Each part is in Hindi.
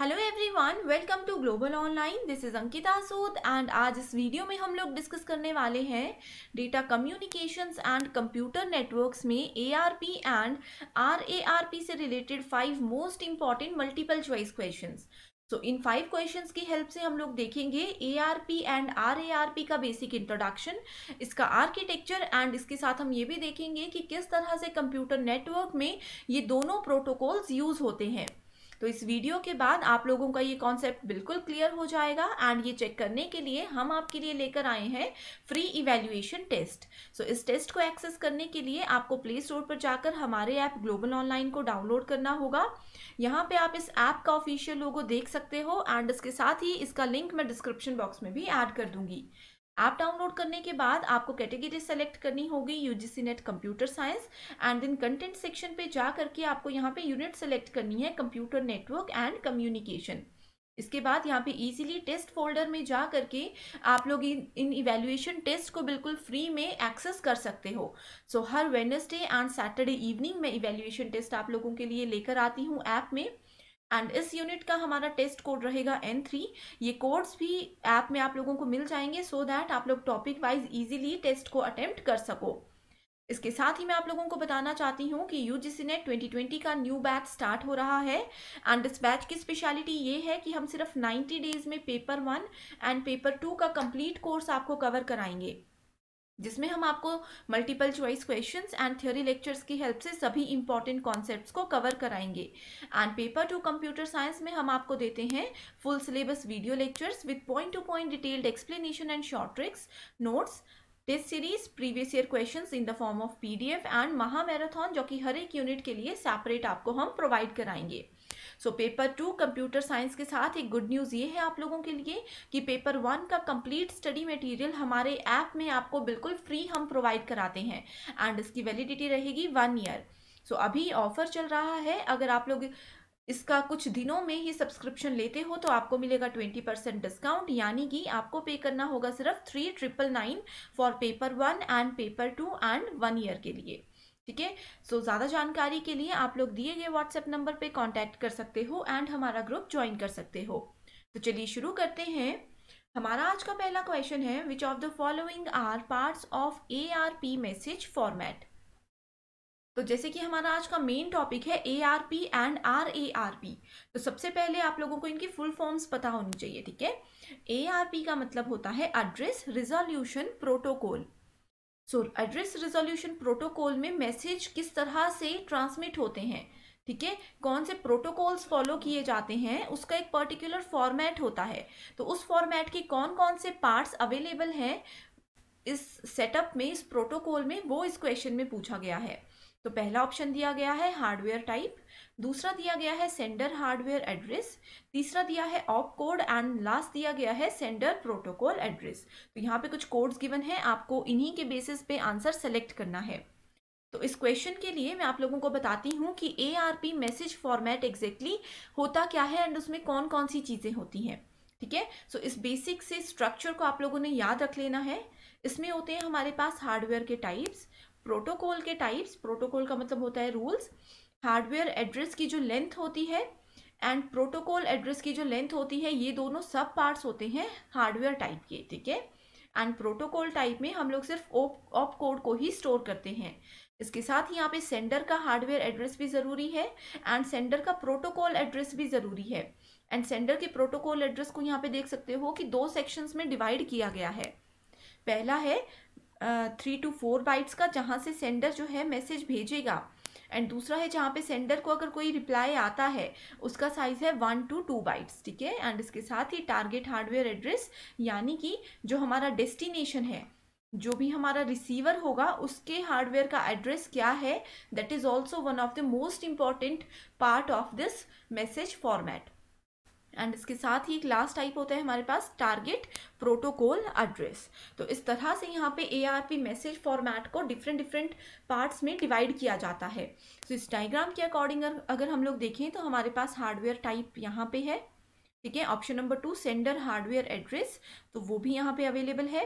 Hello everyone welcome to global online this is Ankita Sood and आज इस वीडियो में हम लोग डिस्कस करने वाले हैं data communications and computer networks में एआरपी एंड आरएआरपी से related five most important multiple choice questions so इन फाइव क्वेश्चंस की हेल्प से हम लोग देखेंगे ए एंड आर का बेसिक इंट्रोडक्शन इसका आर्किटेक्चर एंड इसके साथ हम ये भी देखेंगे कि किस तरह से कंप्यूटर नेटवर्क में ये दोनों प्रोटोकॉल्स यूज़ होते हैं तो इस वीडियो के बाद आप लोगों का ये कॉन्सेप्ट बिल्कुल क्लियर हो जाएगा एंड ये चेक करने के लिए हम आपके लिए लेकर आए हैं फ्री इवेल्युएशन टेस्ट सो इस टेस्ट को एक्सेस करने के लिए आपको प्ले स्टोर पर जाकर हमारे ऐप ग्लोबल ऑनलाइन को डाउनलोड करना होगा यहाँ पे आप इस ऐप का ऑफिशियल लोगो देख सकते हो एंड इसके साथ ही इसका लिंक मैं डिस्क्रिप्शन बॉक्स में भी ऐड कर दूंगी ऐप डाउनलोड करने के बाद आपको कैटेगरी सेलेक्ट करनी होगी U G C net computer science and then content section पे जा करके आपको यहाँ पे यूनिट सेलेक्ट करनी है कंप्यूटर नेटवर्क एंड कम्युनिकेशन इसके बाद यहाँ पे इजीली टेस्ट फोल्डर में जा करके आप लोग इन इन इवेल्युएशन टेस्ट को बिल्कुल फ्री में एक्सेस कर सकते हो सो so, हर वेनसडे एंड सैटरडे इवनिंग में इवेल्यूएशन टेस्ट आप लोगों के लिए लेकर आती हूँ ऐप में एंड इस यूनिट का हमारा टेस्ट कोड रहेगा एन थ्री ये कोड्स भी ऐप में आप लोगों को मिल जाएंगे सो so दैट आप लोग टॉपिक वाइज इजीली टेस्ट को अटेम्प्ट कर सको इसके साथ ही मैं आप लोगों को बताना चाहती हूँ कि U G C net twenty twenty का न्यू बैच स्टार्ट हो रहा है एंड इस बैच की स्पेशलिटी ये है कि हम सिर्फ नाइन्टी डेज में paper one and paper two का कंप्लीट कोर्स आपको कवर कराएंगे जिसमें हम आपको multiple choice questions and theory lectures की हेल्प से सभी इंपॉर्टेंट कॉन्सेप्ट्स को कवर कराएंगे and paper two computer science में हम आपको देते हैं full syllabus video lectures with point to point detailed explanation and short tricks notes test series previous year question in the form of P D F and महा मैराथन जो कि हर एक यूनिट के लिए सेपरेट आपको हम प्रोवाइड कराएंगे so paper two computer science के साथ एक गुड न्यूज़ ये है आप लोगों के लिए कि पेपर वन का कंप्लीट स्टडी मटेरियल हमारे ऐप में आपको बिल्कुल फ्री हम प्रोवाइड कराते हैं एंड इसकी वैलिडिटी रहेगी वन ईयर सो so, अभी ऑफर चल रहा है अगर आप लोग इसका कुछ दिनों में ही सब्सक्रिप्शन लेते हो तो आपको मिलेगा ट्वेंटी परसेंट डिस्काउंट यानी कि आपको पे करना होगा सिर्फ three triple nine for paper one and paper two and one year के लिए ठीक है सो ज़्यादा जानकारी के लिए आप लोग दिए गए व्हाट्सएप नंबर पे कांटेक्ट कर सकते हो एंड हमारा ग्रुप ज्वाइन कर सकते हो तो चलिए शुरू करते हैं हमारा आज का पहला क्वेश्चन है which of the following are parts of A R P message format तो जैसे कि हमारा आज का मेन टॉपिक है A R P and R A R P तो सबसे पहले आप लोगों को इनकी फुल फॉर्म्स पता होनी चाहिए ठीक है ए आर पी का मतलब होता है address resolution protocol so address resolution protocol में मैसेज किस तरह से ट्रांसमिट होते हैं ठीक है कौन से प्रोटोकॉल्स फॉलो किए जाते हैं उसका एक पर्टिकुलर फॉर्मेट होता है तो उस फॉर्मेट के कौन कौन से पार्ट्स अवेलेबल हैं इस सेटअप में इस प्रोटोकॉल में वो इस क्वेश्चन में पूछा गया है तो पहला ऑप्शन दिया गया है हार्डवेयर टाइप दूसरा दिया गया है सेंडर हार्डवेयर एड्रेस तीसरा दिया है ऑप कोड एंड लास्ट दिया गया है सेंडर प्रोटोकॉल एड्रेस तो यहाँ पे कुछ कोड्स गिवन है आपको इन्हीं के बेसिस पे आंसर सेलेक्ट करना है तो इस क्वेश्चन के लिए मैं आप लोगों को बताती हूँ कि A R P message format exactly होता क्या है एंड उसमें कौन कौन सी चीज़ें होती हैं ठीक है सो so, इस बेसिक से स्ट्रक्चर को आप लोगों ने याद रख लेना है इसमें होते हैं हमारे पास हार्डवेयर के टाइप्स प्रोटोकॉल के टाइप्स प्रोटोकॉल का मतलब होता है रूल्स हार्डवेयर एड्रेस की जो लेंथ होती है एंड प्रोटोकॉल एड्रेस की जो लेंथ होती है ये दोनों सब पार्ट्स होते हैं हार्डवेयर टाइप के ठीक है एंड प्रोटोकॉल टाइप में हम लोग सिर्फ ओप ऑप कोड को ही स्टोर करते हैं इसके साथ ही यहाँ पे सेंडर का हार्डवेयर एड्रेस भी ज़रूरी है एंड सेंडर का प्रोटोकॉल एड्रेस भी ज़रूरी है एंड सेंडर के प्रोटोकॉल एड्रेस को यहाँ पे देख सकते हो कि दो सेक्शंस में डिवाइड किया गया है पहला है थ्री टू फोर बाइट्स का जहाँ से सेंडर जो है मैसेज भेजेगा एंड दूसरा है जहाँ पे सेंडर को अगर कोई रिप्लाई आता है उसका साइज़ है वन टू टू बाइट्स ठीक है एंड इसके साथ ही टारगेट हार्डवेयर एड्रेस यानी कि जो हमारा डेस्टिनेशन है जो भी हमारा रिसीवर होगा उसके हार्डवेयर का एड्रेस क्या है that is also one of the most important part of this message format and इसके साथ ही एक लास्ट टाइप होता है हमारे पास टारगेट प्रोटोकॉल एड्रेस तो इस तरह से यहाँ पे एआरपी मैसेज फॉर्मेट को डिफरेंट डिफरेंट पार्ट्स में डिवाइड किया जाता है तो इस डायग्राम के अकॉर्डिंग अगर हम लोग देखें तो हमारे पास हार्डवेयर टाइप यहाँ पे है ठीक है option number two sender hardware address तो वो भी यहाँ पे अवेलेबल है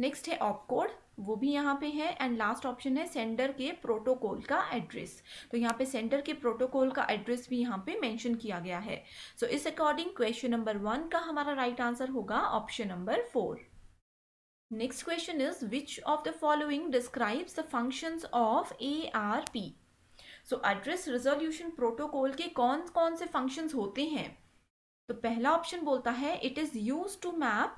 नेक्स्ट है ऑप कोड वो भी यहाँ पे है एंड लास्ट ऑप्शन है सेंडर के प्रोटोकॉल का एड्रेस तो यहाँ पे सेंडर के प्रोटोकॉल का एड्रेस भी यहाँ पे मेंशन किया गया है सो इस अकॉर्डिंग क्वेश्चन नंबर वन का हमारा राइट right आंसर होगा option number four next question is which of the following describes the functions of A R P so address resolution protocol के कौन कौन से फंक्शंस होते हैं तो पहला ऑप्शन बोलता है it is use to map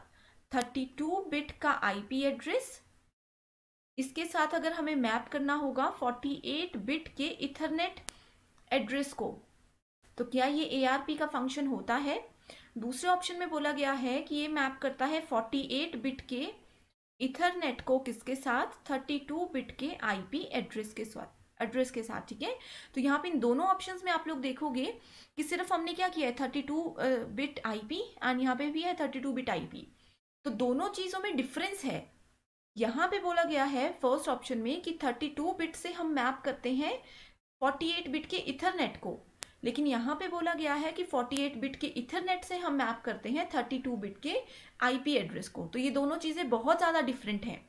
32 bit का आईपी एड्रेस इसके साथ अगर हमें मैप करना होगा 48 बिट के इथरनेट एड्रेस को तो क्या ये एआरपी का फंक्शन होता है दूसरे ऑप्शन में बोला गया है कि ये मैप करता है 48 बिट के इथरनेट को किसके साथ 32 बिट के आईपी एड्रेस के साथ एड्रेस के साथ ठीक है तो यहाँ पे इन दोनों ऑप्शंस में आप लोग देखोगे कि सिर्फ हमने क्या किया है 32 बिट आईपी एंड यहाँ पे भी है 32 बिट आईपी तो दोनों चीज़ों में डिफरेंस है यहाँ पे बोला गया है फर्स्ट ऑप्शन में कि 32 बिट से हम मैप करते हैं 48 बिट के इथरनेट को लेकिन यहाँ पे बोला गया है कि 48 बिट के इथरनेट से हम मैप करते हैं 32 बिट के आईपी एड्रेस को तो ये दोनों चीज़ें बहुत ज़्यादा डिफरेंट हैं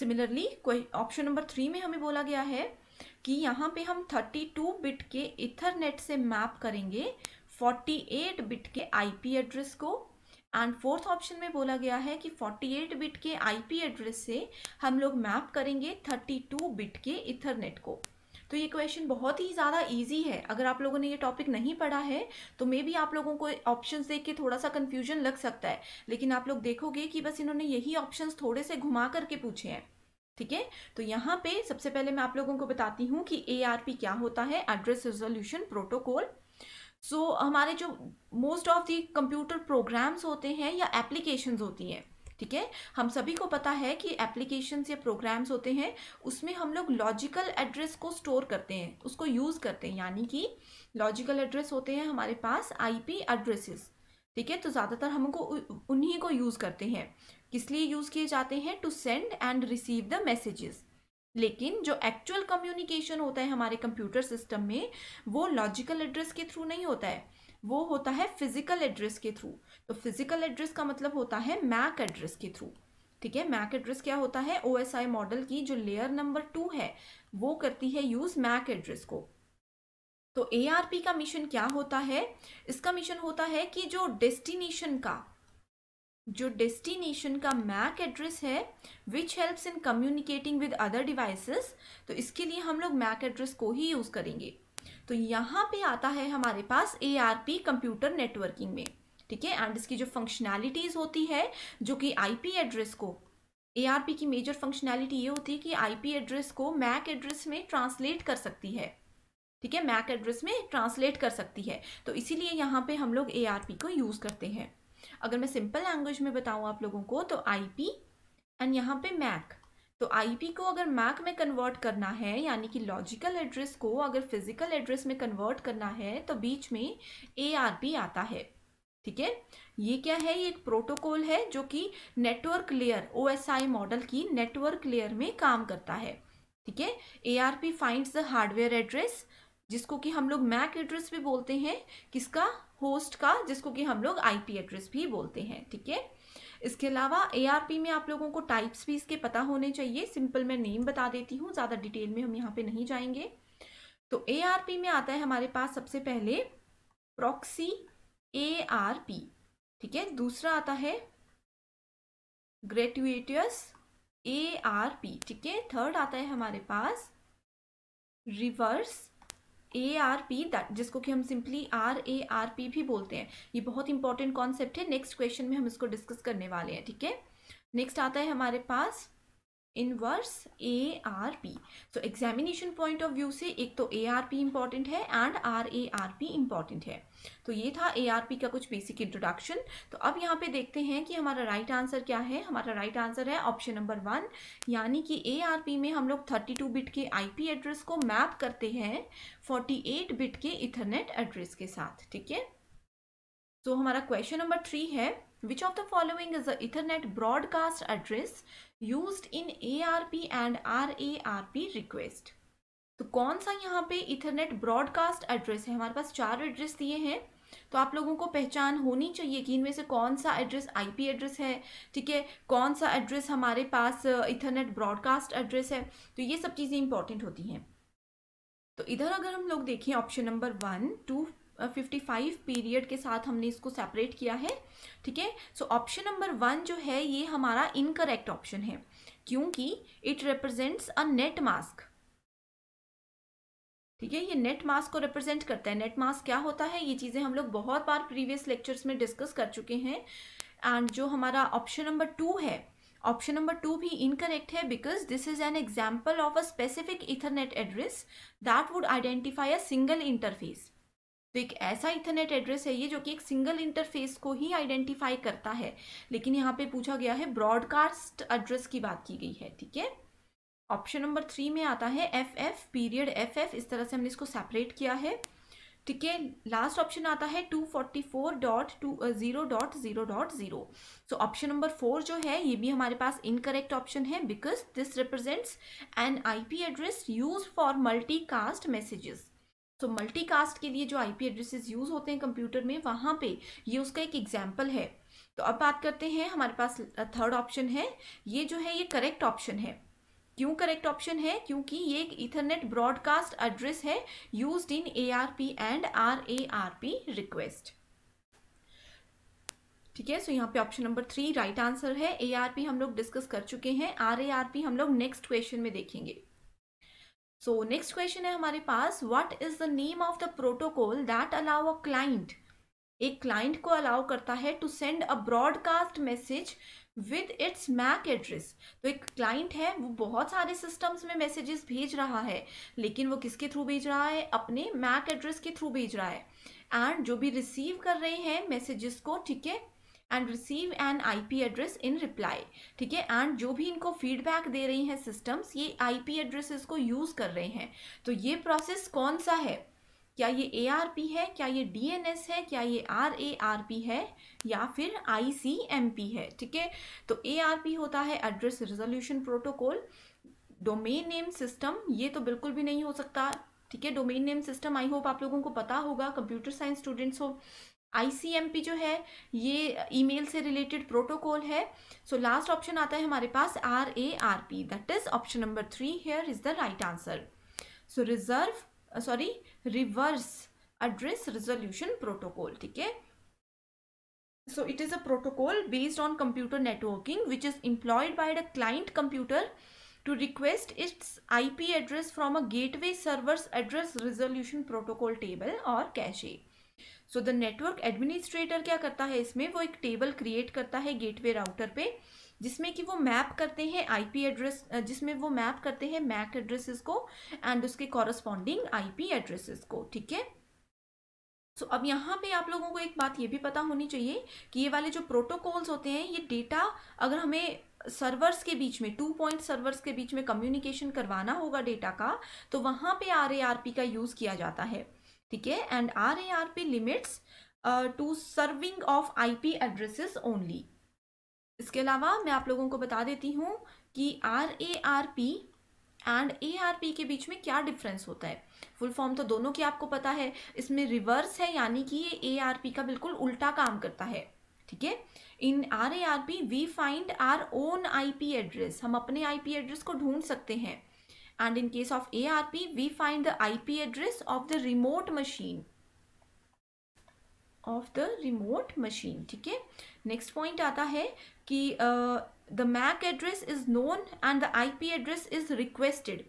सिमिलरली कोई ऑप्शन नंबर थ्री में हमें बोला गया है कि यहाँ पे हम 32 बिट के इथरनेट से मैप करेंगे 48 बिट के आईपी एड्रेस को एंड फोर्थ ऑप्शन में बोला गया है कि 48 बिट के आईपी एड्रेस से हम लोग मैप करेंगे 32 बिट के इथरनेट को तो ये क्वेश्चन बहुत ही ज़्यादा इजी है अगर आप लोगों ने ये टॉपिक नहीं पढ़ा है तो मे बी आप लोगों को ऑप्शंस देख के थोड़ा सा कन्फ्यूजन लग सकता है लेकिन आप लोग देखोगे कि बस इन्होंने यही ऑप्शन थोड़े से घुमा करके पूछे हैं ठीक है तो यहाँ पे सबसे पहले मैं आप लोगों को बताती हूँ कि ए क्या होता है address resolution protocol so so, हमारे जो most of the computer programs होते हैं या एप्लीकेशंस होती हैं ठीक है हम सभी को पता है कि एप्लीकेशन या प्रोग्राम्स होते हैं उसमें हम लोग लॉजिकल एड्रेस को स्टोर करते हैं उसको यूज़ करते हैं यानी कि लॉजिकल एड्रेस होते हैं हमारे पास आईपी एड्रेसेस ठीक है तो ज़्यादातर हमको उन्हीं को यूज़ करते हैं किस लिए यूज़ किए जाते हैं to send and receive the messages लेकिन जो एक्चुअल कम्युनिकेशन होता है हमारे कंप्यूटर सिस्टम में वो लॉजिकल एड्रेस के थ्रू नहीं होता है वो होता है फिजिकल एड्रेस के थ्रू तो फिजिकल एड्रेस का मतलब होता है मैक एड्रेस के थ्रू ठीक है मैक एड्रेस क्या होता है ओ मॉडल की जो लेयर नंबर टू है वो करती है यूज़ मैक एड्रेस को तो ए का मिशन क्या होता है इसका मिशन होता है कि जो डेस्टिनेशन का जो डेस्टिनेशन का मैक एड्रेस है which helps in communicating with other devices तो इसके लिए हम लोग मैक एड्रेस को ही यूज़ करेंगे तो यहाँ पे आता है हमारे पास A R P computer networking में ठीक है एंड इसकी जो फंक्शनैलिटीज़ होती है जो कि आई पी एड्रेस को ए आर पी की मेजर फंक्शनैलिटी ये होती है कि आई पी एड्रेस को मैक एड्रेस में ट्रांसलेट कर सकती है ठीक है मैक एड्रेस में ट्रांसलेट कर सकती है तो इसीलिए यहाँ पे हम लोग ए आर पी को यूज़ करते हैं अगर मैं सिंपल लैंग्वेज में बताऊँ आप लोगों को तो आई पी एंड यहाँ पे मैक तो आईपी को अगर मैक में कन्वर्ट करना है यानी कि लॉजिकल एड्रेस को अगर फिजिकल एड्रेस में कन्वर्ट करना है तो बीच में एआरपी आता है ठीक है ये क्या है ये एक प्रोटोकॉल है जो कि नेटवर्क लेयर ओएसआई मॉडल की नेटवर्क लेयर में काम करता है ठीक है A R P finds the hardware address जिसको कि हम लोग मैक एड्रेस भी बोलते हैं किसका होस्ट का जिसको कि हम लोग आईपी एड्रेस भी बोलते हैं ठीक है इसके अलावा एआरपी में आप लोगों को टाइप्स भी इसके पता होने चाहिए सिंपल मैं नेम बता देती हूँ ज़्यादा डिटेल में हम यहाँ पे नहीं जाएंगे तो एआरपी में आता है हमारे पास सबसे पहले प्रॉक्सी पी ठीक है दूसरा आता है ग्रेटुएटियस पी ठीक है थर्ड आता है हमारे पास reverse A R P that जिसको कि हम simply R A R P भी बोलते हैं ये बहुत इंपॉर्टेंट कॉन्सेप्ट है नेक्स्ट क्वेश्चन में हम इसको डिस्कस करने वाले हैं ठीक है नेक्स्ट आता है हमारे पास inverse A R P so examination point of view से एक तो ए आर पी इंपॉर्टेंट है and R A R P important है तो ये था ए आर पी का कुछ बेसिक इंट्रोडक्शन तो अब यहाँ पे देखते हैं कि हमारा राइट right आंसर क्या है हमारा राइट right आंसर है ऑप्शन नंबर वन यानी कि ए आर पी में हम लोग थर्टी टू बिट के आई पी एड्रेस को मैप करते हैं फोर्टी एट बिट के इथरनेट एड्रेस के साथ ठीक है तो हमारा क्वेश्चन नंबर थ्री है Which of the following is the Ethernet broadcast address used in ARP and RARP request? तो कौन सा यहाँ पे इथरनेट ब्रॉडकास्ट एड्रेस है हमारे पास चार एड्रेस दिए हैं तो आप लोगों को पहचान होनी चाहिए कि इनमें से कौन सा एड्रेस आईपी एड्रेस है ठीक है कौन सा एड्रेस हमारे पास इथरनेट ब्रॉडकास्ट एड्रेस है तो ये सब चीज़ें इंपॉर्टेंट होती हैं तो इधर अगर हम लोग देखें option number one two fifty five period के साथ हमने इसको सेपरेट किया है ठीक है सो ऑप्शन नंबर वन जो है ये हमारा इनकरेक्ट ऑप्शन है क्योंकि it represents a net mask ठीक है ये नेट मास को रिप्रेजेंट करता है नेट मास क्या होता है ये चीज़ें हम लोग बहुत बार प्रीवियस लेक्चर्स में डिस्कस कर चुके हैं एंड जो हमारा ऑप्शन नंबर टू है ऑप्शन नंबर टू भी इनकरेक्ट है because this is an example of a specific ethernet address that would identify a single interface तो एक ऐसा इथरनेट एड्रेस है ये जो कि एक सिंगल इंटरफेस को ही आइडेंटिफाई करता है लेकिन यहाँ पे पूछा गया है ब्रॉडकास्ट एड्रेस की बात की गई है ठीक है ऑप्शन नंबर थ्री में आता है F F period F F इस तरह से हमने इसको सेपरेट किया है ठीक है लास्ट ऑप्शन आता है two forty four dot two zero dot zero dot zero so option number four जो है ये भी हमारे पास इनकरेक्ट ऑप्शन है because this represents an IP address use for multicast messages so multicast के लिए जो आईपी एड्रेसेस यूज़ होते हैं कंप्यूटर में वहां पे ये उसका एक एग्जाम्पल है तो अब बात करते हैं हमारे पास थर्ड ऑप्शन है ये जो है ये करेक्ट ऑप्शन है क्यों करेक्ट ऑप्शन है क्योंकि ये एक इथरनेट ब्रॉडकास्ट एड्रेस है use in A R P and R A R P request ठीक है सो यहाँ पे option number three right answer है ए आर पी हम लोग डिस्कस कर चुके हैं आर ए आर पी हम लोग नेक्स्ट क्वेश्चन में देखेंगे सो नेक्स्ट क्वेश्चन है हमारे पास what is the name of the protocol that allow a client एक क्लाइंट को अलाउ करता है to send a broadcast message with its MAC address तो एक क्लाइंट है वो बहुत सारे सिस्टम्स में मैसेजेस भेज रहा है लेकिन वो किसके थ्रू भेज रहा है अपने मैक एड्रेस के थ्रू भेज रहा है एंड जो भी रिसीव कर रहे हैं मैसेजेस को ठीक है and receive an IP address in reply ठीक है एंड जो भी इनको फीडबैक दे रही हैं सिस्टम्स ये आईपी एड्रेसेस को यूज़ कर रहे हैं तो ये प्रोसेस कौन सा है क्या ये ए आर पी है क्या ये डी एन एस है क्या ये आर ए आर पी है या फिर आई सी एम पी है ठीक है तो ए आर पी होता है address resolution protocol domain name system ये तो बिल्कुल भी नहीं हो सकता ठीक है domain name system I hope आप लोगों को पता होगा कंप्यूटर साइंस स्टूडेंट्स हो आई जो है ये ईमेल से रिलेटेड प्रोटोकॉल है सो लास्ट ऑप्शन आता है हमारे पास R A R P that is option number three here is the right answer so reserve sorry reverse address resolution protocol ठीक है so it is a protocol based on computer networking which is employed by the client computer to request its I P address from a gateway servers address resolution protocol table और cache so the network administrator क्या करता है इसमें वो एक टेबल क्रिएट करता है गेटवे राउटर पे जिसमें कि वो मैप करते हैं आईपी एड्रेस जिसमें वो मैप करते हैं मैक एड्रेसेस को एंड उसके कॉरस्पॉन्डिंग आईपी एड्रेसेस को ठीक है सो so, अब यहाँ पे आप लोगों को एक बात ये भी पता होनी चाहिए कि ये वाले जो प्रोटोकॉल्स होते हैं ये डेटा अगर हमें सर्वर्स के बीच में टू पॉइंट सर्वर्स के बीच में कम्युनिकेशन करवाना होगा डेटा का तो वहाँ पे आर का यूज़ किया जाता है ठीक है and R A R P limits to serving of I P addresses only इसके अलावा मैं आप लोगों को बता देती हूँ कि R A R P and A R P के बीच में क्या डिफरेंस होता है फुल फॉर्म तो दोनों की आपको पता है इसमें रिवर्स है यानी कि ये ए आर पी का बिल्कुल उल्टा काम करता है ठीक है in R A R P we find our own I P address हम अपने आई पी एड्रेस को ढूंढ सकते हैं and in case of ARP, we find the IP address of the remote machine. Of the remote machine, okay? Next point aata hai uh, the MAC address is known and the IP address is requested.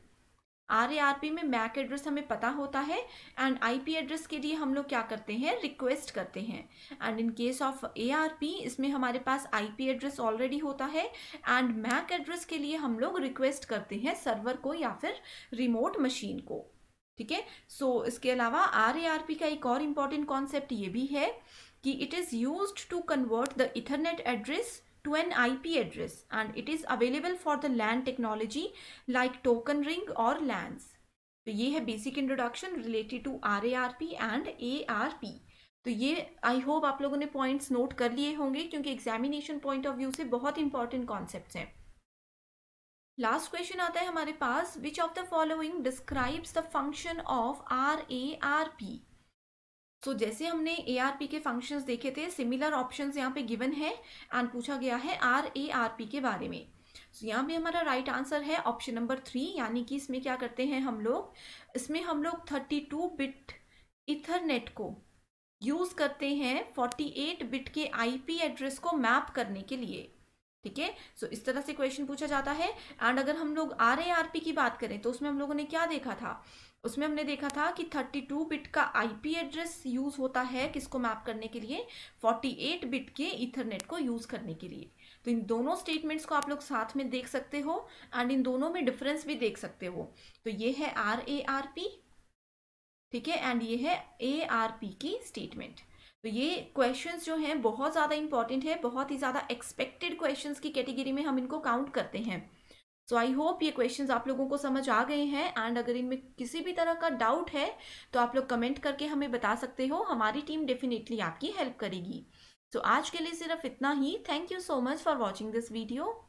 P में मैक एड्रेस हमें पता होता है एंड आईपी एड्रेस के लिए हम लोग क्या करते हैं रिक्वेस्ट करते हैं and in case of ARP इसमें हमारे पास आईपी एड्रेस ऑलरेडी होता है एंड मैक एड्रेस के लिए हम लोग रिक्वेस्ट करते हैं सर्वर को या फिर रिमोट मशीन को ठीक है सो इसके अलावा पी का एक और इम्पॉर्टेंट कॉन्सेप्ट ये भी है कि it is use to convert the ethernet address to an IP address and it is available for the LAN technology like token ring or LANs. तो ये है basic introduction related to R A R P and A R P तो ये आई होप आप लोगों ने पॉइंट्स नोट कर लिए होंगे क्योंकि एग्जामिनेशन पॉइंट ऑफ व्यू से बहुत इंपॉर्टेंट कॉन्सेप्ट्स हैं लास्ट क्वेश्चन आता है हमारे पास which of the following describes the function of R A R P so so, जैसे हमने ए के फंक्शंस देखे थे सिमिलर ऑप्शंस यहाँ पे गिवन है एंड पूछा गया है आर ए आर पी के बारे में सो so, यहाँ पे हमारा राइट right आंसर है ऑप्शन नंबर थ्री यानी कि इसमें क्या करते हैं हम लोग इसमें हम लोग थर्टी टू बिट इथरनेट को यूज़ करते हैं फोर्टी एट बिट के आईपी एड्रेस को मैप करने के लिए ठीक है सो इस तरह से क्वेश्चन पूछा जाता है एंड अगर हम लोग आर ए आर पी की बात करें तो उसमें हम लोगों ने क्या देखा था उसमें हमने देखा था कि 32 बिट का आईपी एड्रेस यूज़ होता है किसको मैप करने के लिए 48 बिट के इथरनेट को यूज़ करने के लिए तो इन दोनों स्टेटमेंट्स को आप लोग साथ में देख सकते हो एंड इन दोनों में डिफरेंस भी देख सकते हो तो ये है आर ए आर पी ठीक है एंड ये है ए आर पी की स्टेटमेंट तो ये क्वेश्चंस जो हैं बहुत ज़्यादा इंपॉर्टेंट है बहुत ही ज़्यादा एक्सपेक्टेड क्वेश्चंस की कैटेगरी में हम इनको काउंट करते हैं सो आई होप ये क्वेश्चन आप लोगों को समझ आ गए हैं एंड अगर इनमें किसी भी तरह का डाउट है तो आप लोग कमेंट करके हमें बता सकते हो हमारी टीम डेफिनेटली आपकी हेल्प करेगी तो so, आज के लिए सिर्फ इतना ही thank you so much for watching this video